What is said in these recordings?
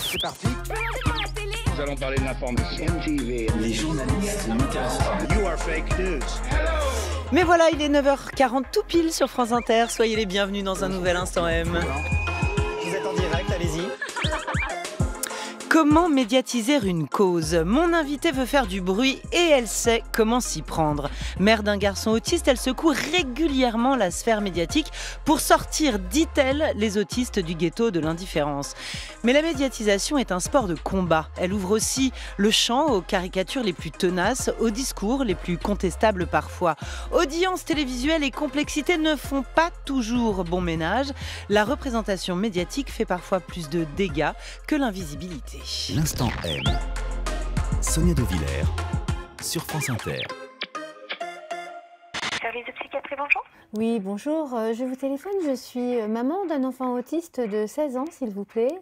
c'est parti. Nous allons parler de l'information. MTV. Les journalistes You Mais voilà, il est 9h40 tout pile sur France Inter. Soyez les bienvenus dans un nouvel instant M. Comment médiatiser une cause Mon invitée veut faire du bruit et elle sait comment s'y prendre. Mère d'un garçon autiste, elle secoue régulièrement la sphère médiatique pour sortir, dit-elle, les autistes du ghetto de l'indifférence. Mais la médiatisation est un sport de combat. Elle ouvre aussi le champ aux caricatures les plus tenaces, aux discours les plus contestables parfois. Audience télévisuelle et complexité ne font pas toujours bon ménage. La représentation médiatique fait parfois plus de dégâts que l'invisibilité. L'instant M. Sonia De Villers sur France Inter. Service de psychiatrie, bonjour. Oui, bonjour. Euh, je vous téléphone. Je suis euh, maman d'un enfant autiste de 16 ans, s'il vous plaît.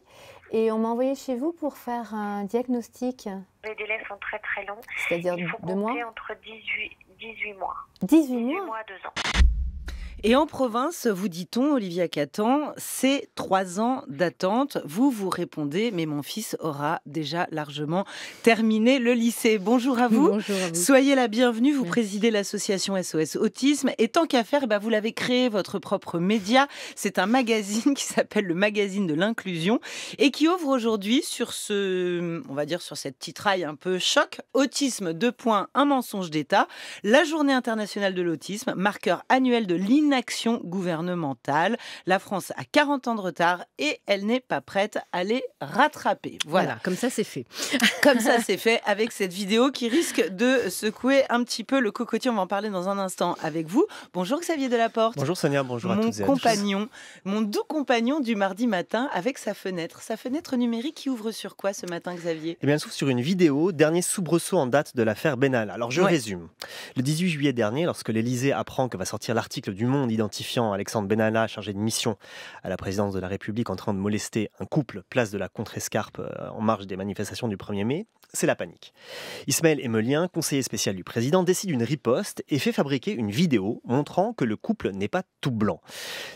Et on m'a envoyé chez vous pour faire un diagnostic. Les délais sont très très longs. C'est-à-dire de mois entre 18, mois. 18, mois 2 ans. Et en province, vous dit-on, Olivia Catan, c'est trois ans d'attente. Vous, vous répondez, mais mon fils aura déjà largement terminé le lycée. Bonjour à vous. Soyez la bienvenue. Vous présidez l'association SOS Autisme. Et tant qu'à faire, bah, vous l'avez créé, votre propre média. C'est un magazine qui s'appelle le Magazine de l'inclusion et qui ouvre aujourd'hui sur ce, on va dire, sur cette titraille un peu choc. Autisme, 2.1, un mensonge d'État. La journée internationale de l'autisme, marqueur annuel de l'INA action gouvernementale. La France a 40 ans de retard et elle n'est pas prête à les rattraper. Voilà, comme ça c'est fait. comme ça c'est fait avec cette vidéo qui risque de secouer un petit peu le cocotier. On va en parler dans un instant avec vous. Bonjour Xavier Delaporte. Bonjour Sonia, bonjour à toutes et à compagnon, tous. Mon doux compagnon du mardi matin avec sa fenêtre. Sa fenêtre numérique qui ouvre sur quoi ce matin Xavier Eh bien, elle s'ouvre sur une vidéo, dernier soubresaut en date de l'affaire Benalla. Alors je résume. Le 18 juillet dernier, lorsque l'Elysée apprend que va sortir l'article du Monde en identifiant Alexandre Benalla, chargé de mission à la présidence de la République, en train de molester un couple place de la Contrescarpe euh, en marge des manifestations du 1er mai, c'est la panique. Ismaël Emelien, conseiller spécial du président, décide une riposte et fait fabriquer une vidéo montrant que le couple n'est pas tout blanc.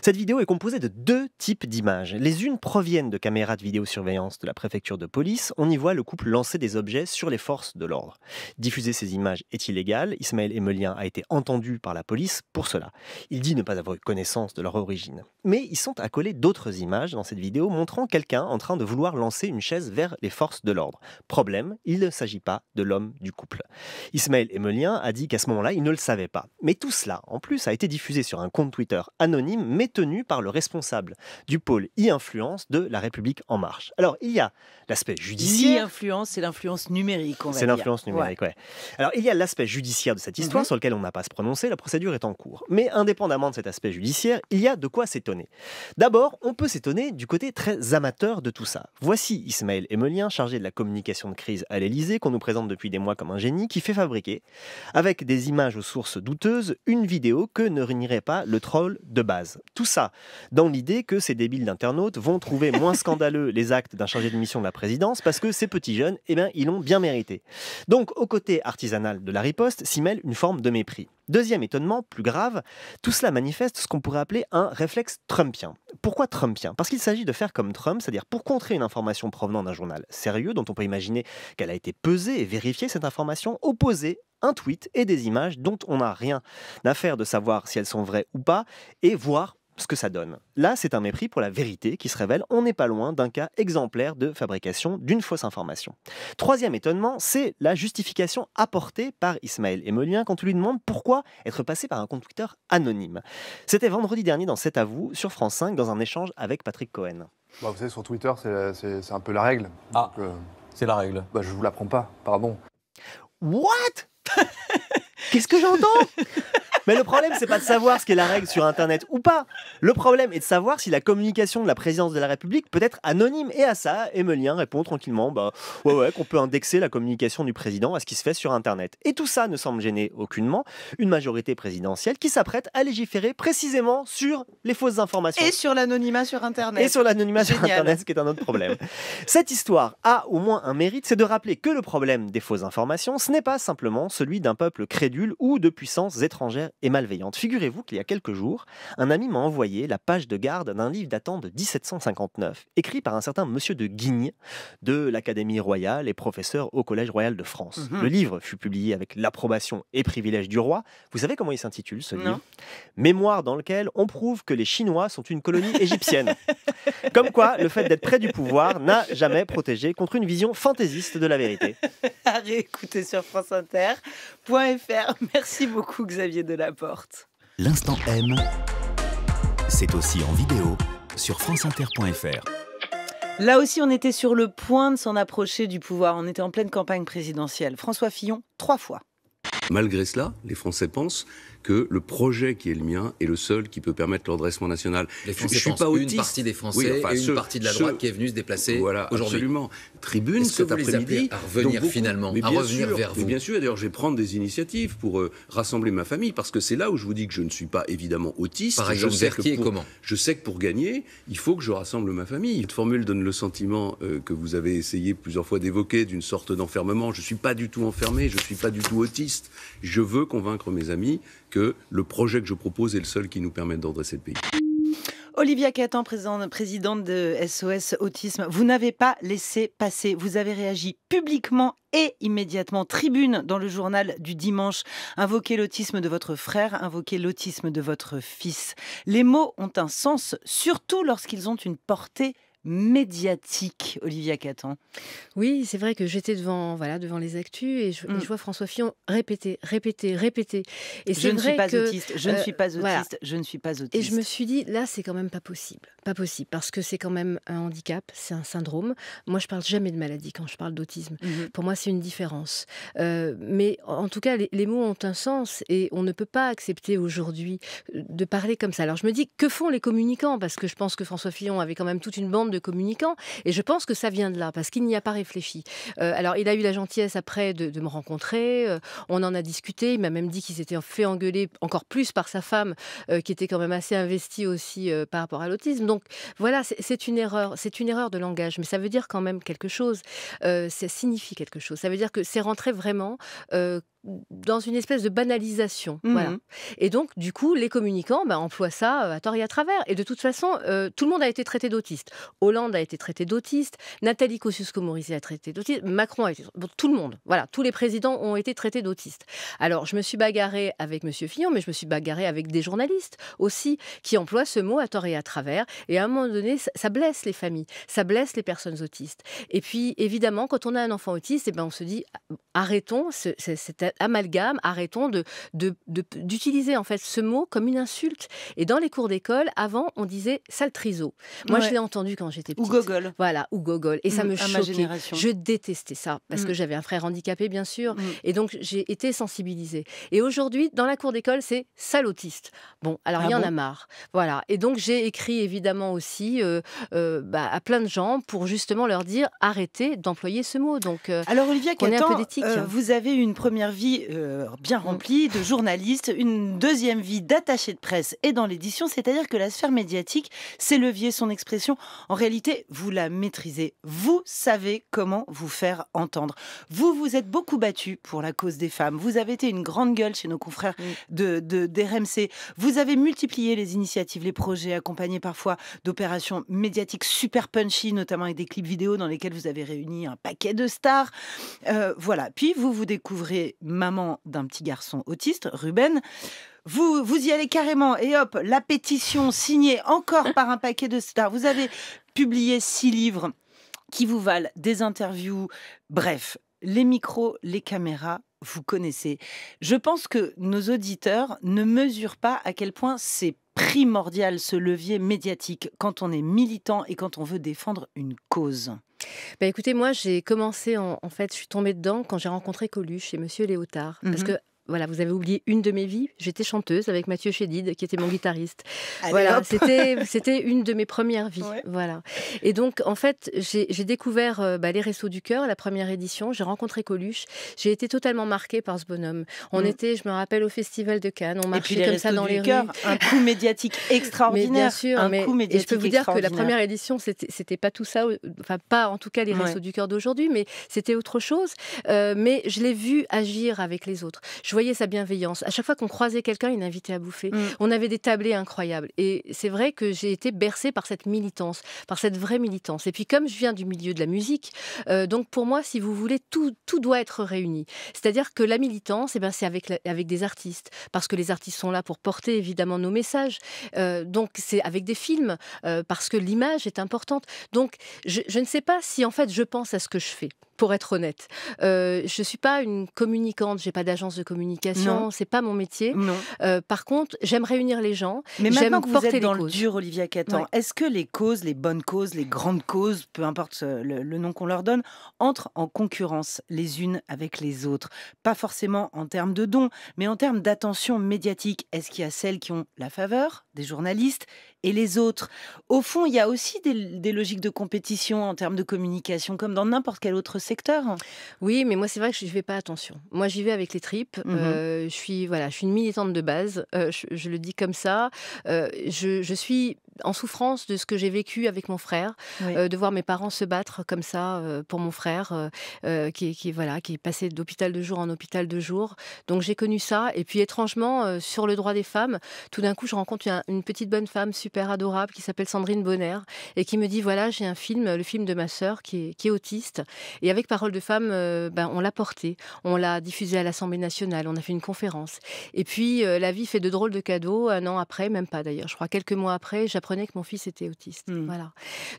Cette vidéo est composée de deux types d'images. Les unes proviennent de caméras de vidéosurveillance de la préfecture de police. On y voit le couple lancer des objets sur les forces de l'ordre. Diffuser ces images est illégal. Ismaël Emelien a été entendu par la police pour cela. Il ne pas avoir eu connaissance de leur origine. Mais ils sont accolés d'autres images dans cette vidéo montrant quelqu'un en train de vouloir lancer une chaise vers les forces de l'ordre. Problème, il ne s'agit pas de l'homme du couple. Ismaël Emelien a dit qu'à ce moment-là, il ne le savait pas. Mais tout cela, en plus, a été diffusé sur un compte Twitter anonyme, mais tenu par le responsable du pôle e-influence de La République En Marche. Alors, il y a l'aspect judiciaire. E-influence, c'est l'influence numérique, C'est l'influence numérique, ouais. Alors, il y a l'aspect judiciaire de cette histoire, mhm. sur lequel on n'a pas à se prononcer, la procédure est en cours. Mais indépendamment de cet aspect judiciaire, il y a de quoi s'étonner. D'abord, on peut s'étonner du côté très amateur de tout ça. Voici Ismaël Emelien, chargé de la communication de crise à l'Elysée, qu'on nous présente depuis des mois comme un génie, qui fait fabriquer, avec des images aux sources douteuses, une vidéo que ne réunirait pas le troll de base. Tout ça dans l'idée que ces débiles d'internautes vont trouver moins scandaleux les actes d'un chargé de mission de la présidence parce que ces petits jeunes, eh bien, ils l'ont bien mérité. Donc, au côté artisanal de la riposte s'y mêle une forme de mépris. Deuxième étonnement, plus grave, tout cela manifeste ce qu'on pourrait appeler un réflexe trumpien. Pourquoi trumpien Parce qu'il s'agit de faire comme Trump, c'est-à-dire pour contrer une information provenant d'un journal sérieux dont on peut imaginer qu'elle a été pesée et vérifiée, cette information opposée un tweet et des images dont on n'a rien à faire de savoir si elles sont vraies ou pas, et voir ce que ça donne. Là, c'est un mépris pour la vérité qui se révèle, on n'est pas loin d'un cas exemplaire de fabrication d'une fausse information. Troisième étonnement, c'est la justification apportée par Ismaël Emolien quand on lui demande pourquoi être passé par un conducteur anonyme. C'était vendredi dernier dans à vous, sur France 5 dans un échange avec Patrick Cohen. Bah, vous savez, sur Twitter, c'est un peu la règle. Ah, euh, c'est la règle. Bah, je vous l'apprends pas, pardon. What Qu'est-ce que j'entends Mais le problème, c'est pas de savoir ce qu'est la règle sur Internet ou pas. Le problème est de savoir si la communication de la présidence de la République peut être anonyme. Et à ça, Emelien répond tranquillement bah, Ouais, ouais, qu'on peut indexer la communication du président à ce qui se fait sur Internet. Et tout ça ne semble gêner aucunement une majorité présidentielle qui s'apprête à légiférer précisément sur les fausses informations. Et sur l'anonymat sur Internet. Et sur l'anonymat sur Internet, ce qui est un autre problème. Cette histoire a au moins un mérite c'est de rappeler que le problème des fausses informations, ce n'est pas simplement celui d'un peuple crédu ou de puissances étrangères et malveillantes. Figurez-vous qu'il y a quelques jours, un ami m'a envoyé la page de garde d'un livre datant de 1759, écrit par un certain monsieur de Guigne de l'Académie royale et professeur au Collège royal de France. Mhm. Le livre fut publié avec l'approbation et privilège du roi. Vous savez comment il s'intitule ce livre Mémoire dans lequel on prouve que les Chinois sont une colonie égyptienne. Comme quoi, le fait d'être près du pouvoir n'a jamais protégé contre une vision fantaisiste de la vérité. À réécouter sur franceinter.fr. merci beaucoup Xavier Delaporte. L'instant M, c'est aussi en vidéo sur franceinter.fr. Là aussi, on était sur le point de s'en approcher du pouvoir. On était en pleine campagne présidentielle. François Fillon, trois fois. Malgré cela, les Français pensent que le projet qui est le mien est le seul qui peut permettre l'endressement national. je, ne suis pas autiste. Une partie des Français et une partie de la droite qui est venue se déplacer voilà, aujourd'hui. Absolument. Tribune cet après-midi. À revenir finalement, à revenir vers vous. Bien sûr. D'ailleurs, je vais prendre des initiatives pour euh, rassembler ma famille parce que c'est là où je vous dis que je ne suis pas évidemment autiste. Par exemple, je sais, que pour, comment je sais que pour gagner, il faut que je rassemble ma famille. Cette formule donne le sentiment euh, que vous avez essayé plusieurs fois d'évoquer d'une sorte d'enfermement. Je ne suis pas du tout enfermé, je ne suis pas du tout autiste. Je veux convaincre mes amis que le projet que je propose est le seul qui nous permette d'endresser le pays. Olivia Catan, hein, présidente de SOS Autisme, vous n'avez pas laissé passer. Vous avez réagi publiquement et immédiatement. Tribune dans le journal du dimanche. Invoquez l'autisme de votre frère, invoquez l'autisme de votre fils. Les mots ont un sens, surtout lorsqu'ils ont une portée médiatique, Olivia Catan. Oui, c'est vrai que j'étais devant, voilà, devant les actus et je, mm. vois François Fillon répéter, répéter, répéter. Et je ne suis pas autiste, je ne suis pas euh, autiste, je ne suis pas autiste. Et je me suis dit, là, c'est quand même pas possible, pas possible, parce que c'est quand même un handicap, c'est un syndrome. Moi, je parle jamais de maladie quand je parle d'autisme. Mhm. Pour moi, c'est une différence. Euh, mais en tout cas, les, les, mots ont un sens et on ne peut pas accepter aujourd'hui euh, de parler comme ça. Alors, je me dis, que font les communicants Parce que je pense que François Fillon avait quand même toute une bande de communicant. Et je pense que ça vient de là, parce qu'il n'y a pas réfléchi. Euh, alors, il a eu la gentillesse après de, me rencontrer. Euh, on en a discuté. Il m'a même dit qu'il s'était fait engueuler encore plus par sa femme, euh, qui était quand même assez investie aussi par rapport à l'autisme. Donc, voilà, c'est une erreur. C'est une erreur de langage, mais ça veut dire quand même quelque chose. ça signifie quelque chose. Ça veut dire que c'est rentré vraiment dans une espèce de banalisation. Mhm. Voilà. Et donc, du coup, les communicants bah, emploient ça euh, à tort et à travers. Et de toute façon, euh, tout le monde a été traité d'autiste. Hollande a été traité d'autiste, Nathalie Kosciusko-Morizet a traité d'autiste, Macron a été... d'autiste. tout le monde, voilà, tous les présidents ont été traités d'autistes. Alors, je me suis bagarrée avec M. Fillon, mais je me suis bagarrée avec des journalistes aussi, qui emploient ce mot à tort et à travers. Et à un moment donné, ça, blesse les familles, ça blesse les personnes autistes. Et puis, évidemment, quand on a un enfant autiste, et eh ben, on se dit, arrêtons cette amalgame, arrêtons d'utiliser de, en fait ce mot comme une insulte. Et dans les cours d'école, avant, on disait sale Moi, je l'ai entendu quand j'étais petite. Ou gogol. Voilà, ou gogol. Et ça mm, me choquait. Je détestais ça parce que mm. j'avais un frère handicapé, bien sûr. Mm. Et donc, j'ai été sensibilisée. Et aujourd'hui, dans la cour d'école, c'est sale autiste. Bon, alors, il ah y en a marre. Voilà. Et donc, j'ai écrit évidemment aussi euh, euh, bah, à plein de gens pour justement leur dire arrêtez d'employer ce mot. Donc, euh, alors, Olivia, qu'on un d'éthique. Vous avez une première vie euh, bien mm. remplie de journaliste, une deuxième vie d'attaché de presse et dans l'édition, c'est-à-dire que la sphère médiatique, ses leviers, son expression, en réalité, vous la maîtrisez. Vous savez comment vous faire entendre. Vous vous êtes beaucoup battu pour la cause des femmes. Vous avez été une grande gueule chez nos confrères mm. de, de d'RMC. Vous avez multiplié les initiatives, les projets, accompagnés parfois d'opérations médiatiques super punchy, notamment avec des clips vidéo dans lesquels vous avez réuni un paquet de stars. Euh, voilà. Puis vous vous découvrez maman d'un petit garçon autiste, Ruben. Vous, y allez carrément et hop, la pétition signée encore par un paquet de stars. Vous avez publié six livres qui vous valent des interviews. Bref, les micros, les caméras, vous connaissez. Je pense que nos auditeurs ne mesurent pas à quel point c'est primordial ce levier médiatique quand on est militant et quand on veut défendre une cause. Bah, écoutez, moi j'ai commencé en, fait, je suis tombée dedans quand j'ai rencontré Coluche et Monsieur Léotard, parce mhm. que voilà, vous avez oublié une de mes vies. J'étais chanteuse avec Mathieu Chédid, qui était mon guitariste. voilà, c'était c'était une de mes premières vies. Voilà. Et donc en fait, j'ai découvert euh, bah, les Restos du cœur, la première édition. J'ai rencontré Coluche. J'ai été totalement marquée par ce bonhomme. On mm. était, je me rappelle, au festival de Cannes. On marchait comme ça dans les rues. Un coup médiatique extraordinaire. bien sûr. Un mais, coup médiatique et je peux vous dire que la première édition, c'était pas tout ça. Enfin, pas en tout cas les Restos du cœur d'aujourd'hui, mais c'était autre chose. Euh, mais je l'ai vu agir avec les autres voyez sa bienveillance. À chaque fois qu'on croisait quelqu'un, il invitait à bouffer. Mm. On avait des tablés incroyables. Et c'est vrai que j'ai été bercée par cette militance, par cette vraie militance. Et puis comme je viens du milieu de la musique, euh, donc pour moi, si vous voulez, tout, doit être réuni. C'est-à-dire que la militance, et eh ben, c'est avec, avec des artistes, parce que les artistes sont là pour porter évidemment nos messages. Euh, donc c'est avec des films, euh, parce que l'image est importante. Donc je ne sais pas si en fait je pense à ce que je fais pour être honnête. Euh, je suis pas une communicante, j'ai pas d'agence de communication, c'est pas mon métier. Euh, par contre, j'aime réunir les gens. Mais maintenant que vous êtes dans le dur, Olivia Catan, est-ce que les causes, les bonnes causes, les grandes causes, peu importe euh, le, nom qu'on leur donne, entrent en concurrence les unes avec les autres Pas forcément en termes de dons, mais en termes d'attention médiatique. Est-ce qu'il y a celles qui ont la faveur des journalistes et les autres Au fond, il y a aussi des, des logiques de compétition en termes de communication, comme dans n'importe quel autre secteur. Oui, mais moi, c'est vrai que je ne fais pas attention. Moi, j'y vais avec les tripes. Mhm. Euh, je, suis, voilà, je suis une militante de base, euh, je, le dis comme ça. Euh, je, je suis en souffrance de ce que j'ai vécu avec mon frère, euh, de voir mes parents se battre comme ça euh, pour mon frère, euh, qui, voilà, qui est passé d'hôpital de jour en hôpital de jour. Donc j'ai connu ça. Et puis étrangement, sur le droit des femmes, tout d'un coup, je rencontre une, petite bonne femme super adorable qui s'appelle Sandrine Bonner et qui me dit voilà, j'ai un film, le film de ma sœur qui est, autiste. Et avec Parole de femme, ben, on l'a porté, on l'a diffusé à l'Assemblée nationale, on a fait une conférence. Et puis la vie fait de drôles de cadeaux. Un an après, même pas d'ailleurs, je crois quelques mois après, j'apprends que mon fils était autiste. Hmm. Voilà.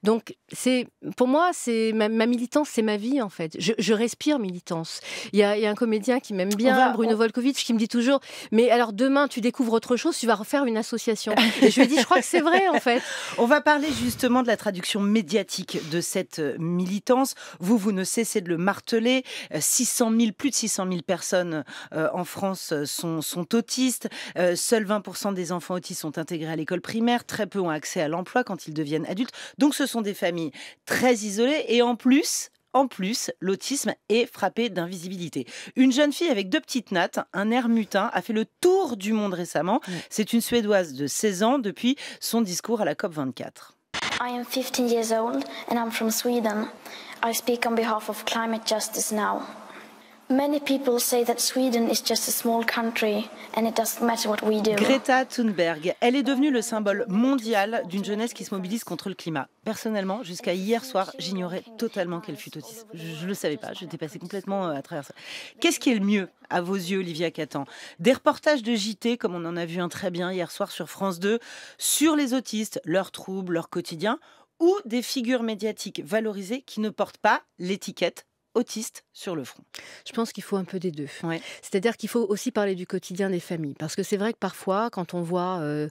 Donc, c'est pour moi, c'est ma, militance, c'est ma vie en fait. Je, respire militance. Il y, a, un comédien qui m'aime bien, Bruno Volkovitch, qui me dit toujours Mais alors demain, tu découvres autre chose, tu vas refaire une association. Et je lui dis Je crois que c'est vrai en fait. On va parler justement de la traduction médiatique de cette euh, militance. Vous, vous ne cessez de le marteler. 600 euh, 000, plus de 600 000 personnes euh, en France sont, sont autistes. seuls 20% des enfants autistes sont intégrés à l'école primaire. Très peu ont accès à l'emploi quand ils deviennent adultes. Donc ce sont des familles très isolées et en plus, en plus, l'autisme est frappé d'invisibilité. Une jeune fille avec deux petites nattes, un air mutin, a fait le tour du monde récemment. C'est une Suédoise de 16 ans depuis son discours à la COP24. I am 15 years old and I'm from Sweden. I speak on behalf of climate justice now. Many people say that Sweden is just a small country and it doesn't matter what we do. Greta Thunberg, elle est devenue le symbole mondial d'une jeunesse qui se mobilise contre le climat. Personnellement, jusqu'à hier soir, j'ignorais totalement qu'elle fut autiste. Je ne le savais pas, j'étais passée complètement euh, à travers ça. Qu'est-ce qui est le mieux à vos yeux, Olivia Catan Des reportages de JT, comme on en a vu un très bien hier soir sur France 2, sur les autistes, leurs troubles, leur quotidien, ou des figures médiatiques valorisées qui ne portent pas l'étiquette autiste sur le front Je pense qu'il faut un peu des deux. C'est-à-dire qu'il faut aussi parler du quotidien des familles. Parce que c'est vrai que parfois, quand on voit. Euh,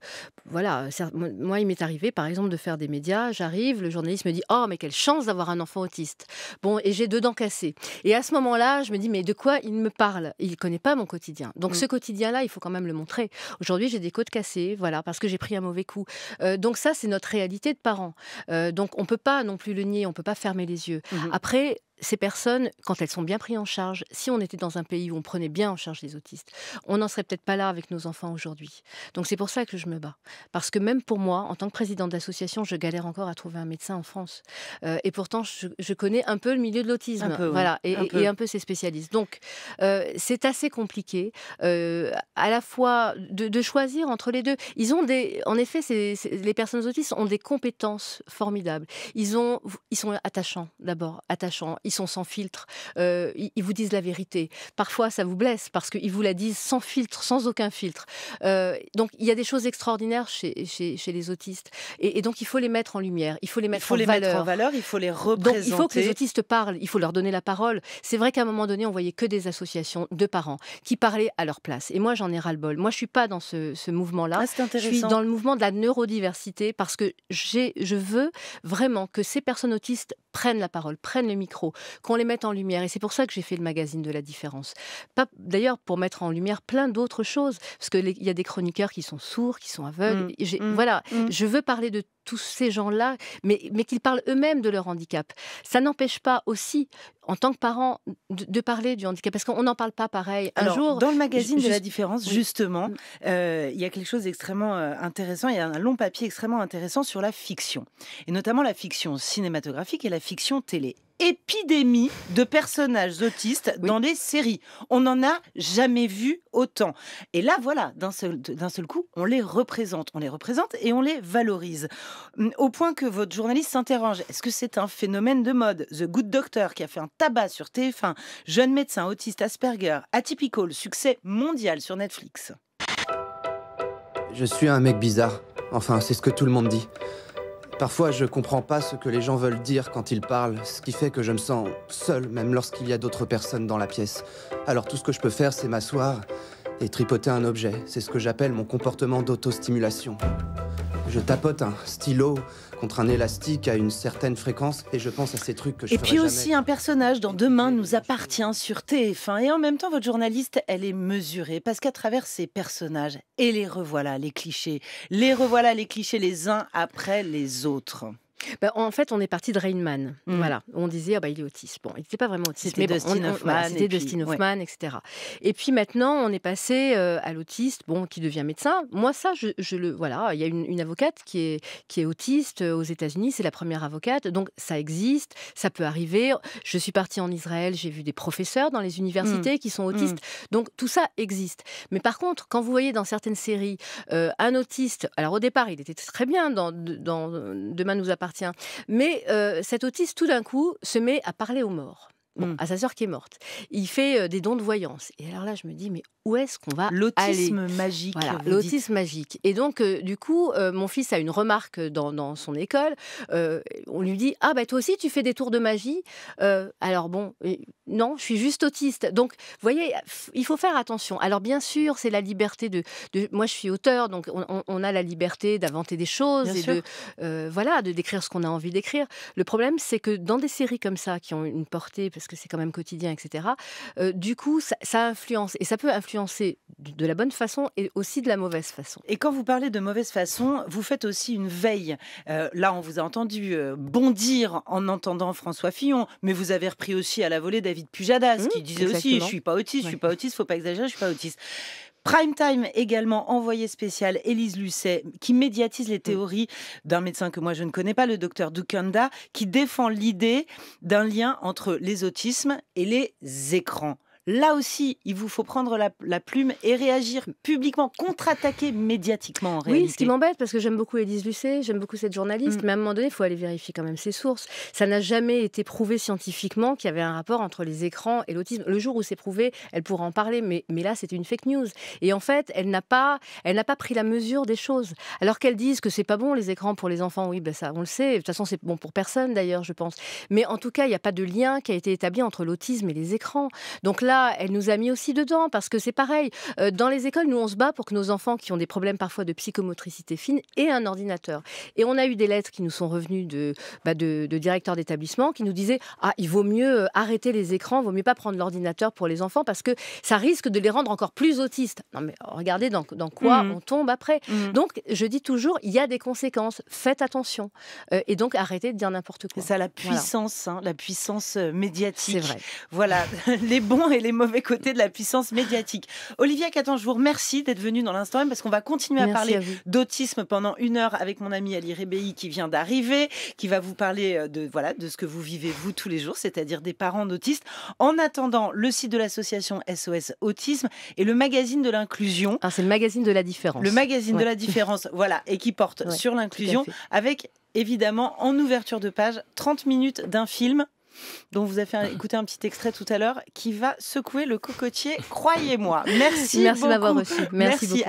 voilà, moi, il m'est arrivé, par exemple, de faire des médias. J'arrive, le journaliste me dit Oh, mais quelle chance d'avoir un enfant autiste. Bon, et j'ai deux dents cassées. Et à ce moment-là, je me dis Mais de quoi il me parle Il ne connaît pas mon quotidien. Donc, mm. ce quotidien-là, il faut quand même le montrer. Aujourd'hui, j'ai des côtes cassées, voilà, parce que j'ai pris un mauvais coup. Euh, donc, ça, c'est notre réalité de parents. Euh, donc, on ne peut pas non plus le nier, on ne peut pas fermer les yeux. Mm-hmm. Après, ces personnes, quand elles sont bien prises en charge, si on était dans un pays où on prenait bien en charge les autistes, on n'en serait peut-être pas là avec nos enfants aujourd'hui. Donc c'est pour ça que je me bats. Parce que même pour moi, en tant que présidente d'association, je galère encore à trouver un médecin en France. Euh, et pourtant, je, connais un peu le milieu de l'autisme. Voilà, et un, peu, ses spécialistes. Donc euh, c'est assez compliqué, euh, à la fois de, choisir entre les deux. Ils ont des, en effet, les personnes autistes ont des compétences formidables. Ils ont, ils sont attachants d'abord, attachants ils sont sans filtre, euh, ils, vous disent la vérité. Parfois, ça vous blesse parce qu'ils vous la disent sans filtre, sans aucun filtre. Euh, donc, il y a des choses extraordinaires chez, les autistes. Et, donc, il faut les mettre en lumière, il faut les mettre, il faut en, les valeur. mettre en valeur. Il faut les représenter. Donc, il faut que les autistes parlent, il faut leur donner la parole. C'est vrai qu'à un moment donné, on voyait que des associations de parents qui parlaient à leur place. Et moi, j'en ai ras-le-bol. Moi, je suis pas dans ce, mouvement-là. Ah, je suis dans le mouvement de la neurodiversité parce que je veux vraiment que ces personnes autistes prennent la parole, prennent le micro, qu'on les mette en lumière. Et c'est pour ça que j'ai fait le magazine de la différence. Pas d'ailleurs pour mettre en lumière plein d'autres choses, parce qu'il y a des chroniqueurs qui sont sourds, qui sont aveugles. Mmh. Mmh. voilà, mmh. je veux parler de tous ces gens-là, mais, mais qu'ils parlent eux-mêmes de leur handicap. Ça n'empêche pas aussi, en tant que parents, de, parler du handicap, parce qu'on n'en parle pas pareil. Un jour, dans le magazine de la différence, justement, mm. euh, il y a quelque chose d'extrêmement euh, intéressant. Il y a un long papier extrêmement intéressant sur la fiction, et notamment la fiction cinématographique et la fiction télé épidémie de personnages autistes dans les séries. On n'en a jamais vu autant. Et là, voilà, d'un seul, seul, coup, on les représente. On les représente et on les valorise. Hum, au point que votre journaliste s'interroge, est-ce que c'est un phénomène de mode The Good Doctor, qui a fait un tabac sur TF1, jeune médecin autiste Asperger, Atypical, succès mondial sur Netflix. Je suis un mec bizarre. Enfin, c'est ce que tout le monde dit. Parfois, je ne comprends pas ce que les gens veulent dire quand ils parlent, ce qui fait que je me sens seul, même lorsqu'il y a d'autres personnes dans la pièce. Alors tout ce que je peux faire, c'est m'asseoir et tripoter un objet. C'est ce que j'appelle mon comportement d'auto-stimulation. Je tapote un stylo contre un élastique à une certaine fréquence et je pense à ces trucs que je Et puis aussi un personnage dont « Demain nous appartient sur TF1 et en même temps votre journaliste elle est mesurée parce qu'à travers ces personnages et les revoilà les clichés, les revoilà les clichés les uns après les autres. Bah, en fait, on est parti de Rainman. Mmh. Voilà, on disait ah bah il est autiste. Bon, il n'était pas vraiment autiste, mais Dustin Hoffman, c'était Dustin Hoffman, etc. Et puis maintenant, on est passé euh, à l'autiste, bon, qui devient médecin. Moi, ça, je, le voilà. Il y a une, avocate qui est qui est autiste euh, aux États-Unis. C'est la première avocate, donc ça existe, ça peut arriver. Je suis partie en Israël, j'ai vu des professeurs dans les universités mmh. qui sont mmh. autistes. Donc tout ça existe. Mais par contre, quand vous voyez dans certaines séries euh, un autiste, alors au départ, il était très bien dans, dans Demain nous appartient mais euh, cet autiste, tout d'un coup, se met à parler aux morts. Bon, hmm. à sa sœur qui est morte. Il fait euh, des dons de voyance. Et alors là, je me dis, mais où est-ce qu'on va L'autisme magique. l'autisme magique. Et donc, euh, du coup, mon fils a une remarque dans, son école. on lui dit, ah bah toi aussi, tu fais des tours de magie. alors bon, non, je suis juste autiste. Donc, vous voyez, il faut faire attention. Alors, bien sûr, c'est la liberté de, Moi, je suis auteur, donc on, a la liberté d'inventer des choses et de, euh, voilà, de décrire ce qu'on a envie d'écrire. Le problème, c'est que dans des séries comme ça, qui ont une portée, parce que c'est quand même quotidien, etc., euh, du coup, ça, influence. Et ça peut influencer de la bonne façon et aussi de la mauvaise façon. Et quand vous parlez de mauvaise façon, vous faites aussi une veille. Euh, là, on vous a entendu bondir en entendant François Fillon, mais vous avez repris aussi à la volée David David Pujadas mmh, qui disait aussi Je suis pas autiste, je suis pas autiste, faut pas exagérer, je suis pas autiste. Prime Time également, envoyé spécial, Élise Lucet, qui médiatise les mmh. théories d'un médecin que moi je ne connais pas, le docteur Dukanda, qui défend l'idée d'un lien entre les autismes et les écrans. Là aussi, il vous faut prendre la, plume et réagir publiquement, contre-attaquer médiatiquement en réalité. Oui, ce qui m'embête, parce que j'aime beaucoup Élise Lucet, j'aime beaucoup cette journaliste, mm. mais à un moment donné, il faut aller vérifier quand même ses sources. Ça n'a jamais été prouvé scientifiquement qu'il y avait un rapport entre les écrans et l'autisme. Le jour où c'est prouvé, elle pourra en parler, mais, là, c'est une fake news. Et en fait, elle n'a pas, pas pris la mesure des choses. Alors qu'elles disent que c'est pas bon les écrans pour les enfants, oui, ben ça, on le sait. De toute façon, c'est bon pour personne d'ailleurs, je pense. Mais en tout cas, il n'y a pas de lien qui a été établi entre l'autisme et les écrans. Donc là, elle nous a mis aussi dedans, parce que c'est pareil. Euh, dans les écoles, nous, on se bat pour que nos enfants qui ont des problèmes parfois de psychomotricité fine aient un ordinateur. Et on a eu des lettres qui nous sont revenues de, bah, de, directeurs d'établissement qui nous disaient Ah, il vaut mieux euh, arrêter les écrans, il vaut mieux pas prendre l'ordinateur pour les enfants, parce que ça risque de les rendre encore plus autistes. Non, mais regardez dans, quoi mmh. on tombe après. Mmh. Donc, je dis toujours il y a des conséquences, faites attention. Euh, et donc, arrêtez de dire n'importe quoi. C'est ça, la puissance, hein, la puissance médiatique. C'est vrai. Voilà, les bons et les mauvais côtés de la puissance médiatique. Olivia Catan, je vous remercie d'être venue dans l'instant même parce qu'on va continuer à parler d'autisme pendant une heure avec mon ami Ali rebey qui vient d'arriver, qui va vous parler euh, de, voilà, de ce que vous vivez vous tous les jours, c'est-à-dire des parents d'autistes. En attendant, le site de l'association SOS Autisme et le magazine de l'inclusion. Ah, c'est le magazine de la différence. Le magazine de la différence, voilà, et qui porte sur l'inclusion avec évidemment en ouverture de page 30 minutes d'un film dont vous avez fait écouter un petit extrait tout à l'heure, qui va secouer le cocotier, croyez-moi. Merci, Merci d'avoir reçu. Merci beaucoup.